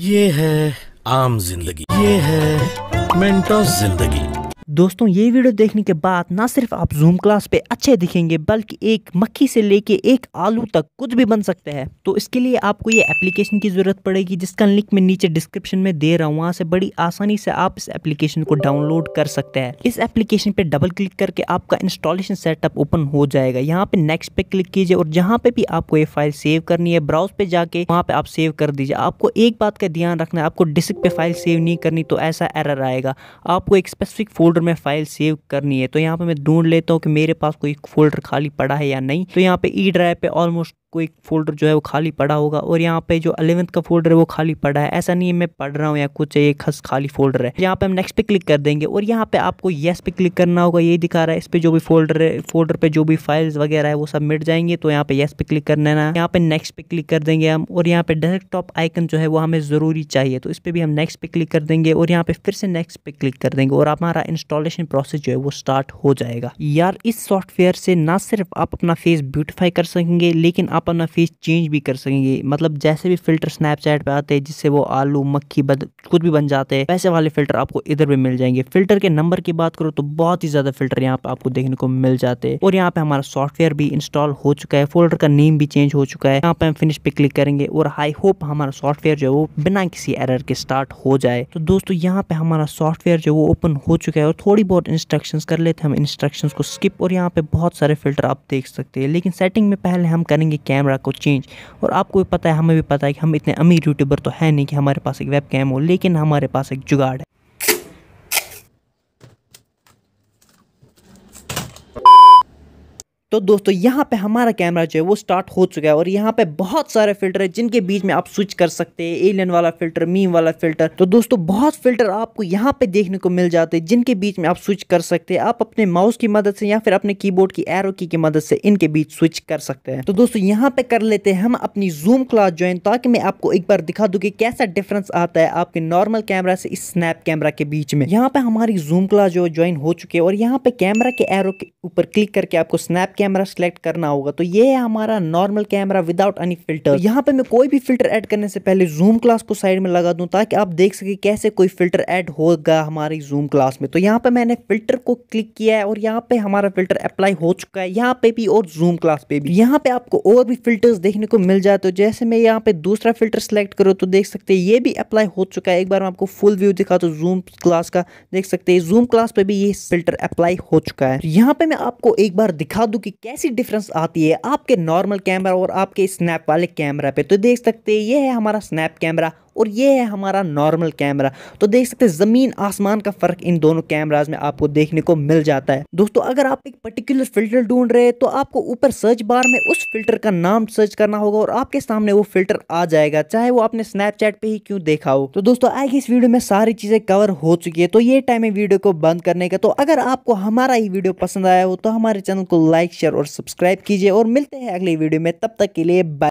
ये है आम जिंदगी ये है मेंटोस जिंदगी दोस्तों ये वीडियो देखने के बाद ना सिर्फ आप जूम क्लास पे अच्छे दिखेंगे बल्कि एक मक्खी से लेके एक आलू तक कुछ भी बन सकते हैं तो इसके लिए आपको ये एप्लीकेशन की ज़रूरत पड़ेगी जिसका लिंक मैं नीचे डिस्क्रिप्शन में दे रहा हूँ वहाँ से बड़ी आसानी से आप इस एप्लीकेशन को डाउनलोड कर सकते हैं इस एप्लीकेशन पे डबल क्लिक करके आपका इंस्टॉलेशन सेटअप ओपन हो जाएगा यहाँ पे नेक्स्ट पे क्लिक कीजिए और जहाँ पे भी आपको ये फाइल सेव करनी है ब्राउज पे जाके वहाँ पे आप सेव कर दीजिए आपको एक बात का ध्यान रखना है आपको डिस्क पे फाइल सेव नहीं करनी तो ऐसा एरर आएगा आपको एक स्पेसिफिक फोल्डर में फाइल सेव करनी है तो यहाँ पर मैं ढूंढ लेता हूँ कि मेरे पास कोई फोल्डर खाली पड़ा है या नहीं तो यहाँ पे ई e ड्राइव पे ऑलमोस्ट कोई फोल्डर जो है वो खाली पड़ा होगा और यहाँ पे जो अलेवंथ का फोल्डर है वो खाली पड़ा है ऐसा नहीं है मैं पढ़ रहा हूँ या कुछ ये खस खाली फोल्डर है यहाँ पे हम नेक्स्ट पे क्लिक कर देंगे और यहाँ पे आपको येस पे क्लिक करना होगा ये दिखा रहा है इस पे जो भी फोल्डर है फोल्डर पे जो भी फाइल्स वगैरह है वो सब मिट जाएंगे तो यहाँ पे येस पे क्लिक करना है यहाँ पे नेक्स्ट पे क्लिक कर देंगे हम और यहाँ पे डेस्कटॉप आइकन जो है वो हमें ज़रूरी चाहिए तो इस पर भी हम नेक्स्ट पे क्लिक कर देंगे और यहाँ पे फिर से नेक्स्ट पे क्लिक कर देंगे और हमारा इंस्टॉलेशन प्रोसेस जो है वो स्टार्ट हो जाएगा यार इस सॉफ्टवेयर से ना सिर्फ आप अपना फेस ब्यूटिफाई कर सकेंगे लेकिन आप आप अपना फेस चेंज भी कर सकेंगे मतलब जैसे भी फिल्टर स्नैपचैट पे आते हैं जिससे वो आलू मक्खी बद कुछ भी बन जाते हैं वैसे वाले फिल्टर आपको इधर भी मिल जाएंगे फिल्टर के नंबर की बात करो तो बहुत ही ज़्यादा फिल्टर यहाँ पे आपको देखने को मिल जाते हैं और यहाँ पे हमारा सॉफ्टवेयर भी इंस्टॉल हो चुका है फोल्डर का नेम भी चेंज हो चुका है यहाँ पे हम फिनिश पे क्लिक करेंगे और आई होप हमारा सॉफ्टवेयर जो है वो बिना किसी एरर के स्टार्ट हो जाए तो दोस्तों यहाँ पे हमारा सॉफ्टवेयर जो वो ओपन हो चुका है और थोड़ी बहुत इंस्ट्रक्शन कर लेते हैं हम इंस्ट्रक्शन को स्किप और यहाँ पे बहुत सारे फिल्टर आप देख सकते हैं लेकिन सेटिंग में पहले हम करेंगे कैमरा को चेंज और आपको भी पता है हमें भी पता है कि हम इतने अमीर यूट्यूबर तो है नहीं कि हमारे पास एक वेब कैम हो लेकिन हमारे पास एक जुगाड़ है तो दोस्तों यहाँ पे हमारा कैमरा जो है वो स्टार्ट हो चुका है और यहाँ पे बहुत सारे फिल्टर है जिनके बीच में आप स्विच कर सकते हैं एलियन वाला फिल्टर मीम वाला फिल्टर तो दोस्तों बहुत फिल्टर आपको यहाँ पे देखने को मिल जाते हैं जिनके बीच में आप स्विच कर सकते हैं आप अपने माउस की मदद से या फिर अपने कीबोर्ड की एरो की, की मदद से इनके बीच स्विच कर सकते हैं तो दोस्तों यहाँ पे कर लेते हैं हम अपनी जूम क्लास ज्वाइन ताकि मैं आपको एक बार दिखा दू की कैसा डिफरेंस आता है आपके नॉर्मल कैमरा से इस स्नैप कैमरा के बीच में यहाँ पे हमारी जूम क्लास जो ज्वाइन हो चुकी है और यहाँ पे कैमरा के एरो के ऊपर क्लिक करके आपको स्नैप कैमरा सेलेक्ट करना होगा तो ये है हमारा normal camera without any filter यहाँ पे मैं कोई भी फिल्टर ऐड करने से पहले जूम क्लास को साइड में लगा दूँ ताकि आप देख सके कैसे कोई फिल्टर ऐड होगा हमारी जूम क्लास में तो यहाँ पे मैंने फिल्टर को क्लिक किया है और यहाँ पे हमारा फिल्टर अप्लाई हो चुका है यहाँ पे भी और जूम क्लास पे भी यहाँ पे आपको और भी फिल्टर देखने को मिल जाते हो जैसे मैं यहाँ पे दूसरा फिल्टर सेलेक्ट करूँ तो देख सकते हैं ये भी अप्लाई हो चुका है एक बार मैं आपको फुल व्यू दिखा तो जूम क्लास का देख सकते हैं जूम क्लास पे भी ये फिल्टर अप्लाई हो चुका है तो यहाँ पे मैं आपको एक बार दिखा दू कि कैसी डिफरेंस आती है आपके नॉर्मल कैमरा और आपके स्नैप वाले कैमरा पे तो देख सकते हैं ये है हमारा स्नैप कैमरा और ये है हमारा नॉर्मल कैमरा तो देख सकते हैं ज़मीन आसमान का फ़र्क इन दोनों कैमराज में आपको देखने को मिल जाता है दोस्तों अगर आप एक पर्टिकुलर फिल्टर ढूंढ रहे हैं तो आपको ऊपर सर्च बार में उस फिल्टर का नाम सर्च करना होगा और आपके सामने वो फिल्टर आ जाएगा चाहे वो आपने स्नैपचैट पे ही क्यों देखा हो तो दोस्तों आगे इस वीडियो में सारी चीज़ें कवर हो चुकी है तो ये टाइम है वीडियो को बंद करने का तो अगर आपको हमारा ये वीडियो पसंद आया हो तो हमारे चैनल को लाइक शेयर और सब्सक्राइब कीजिए और मिलते हैं अगले वीडियो में तब तक के लिए बाय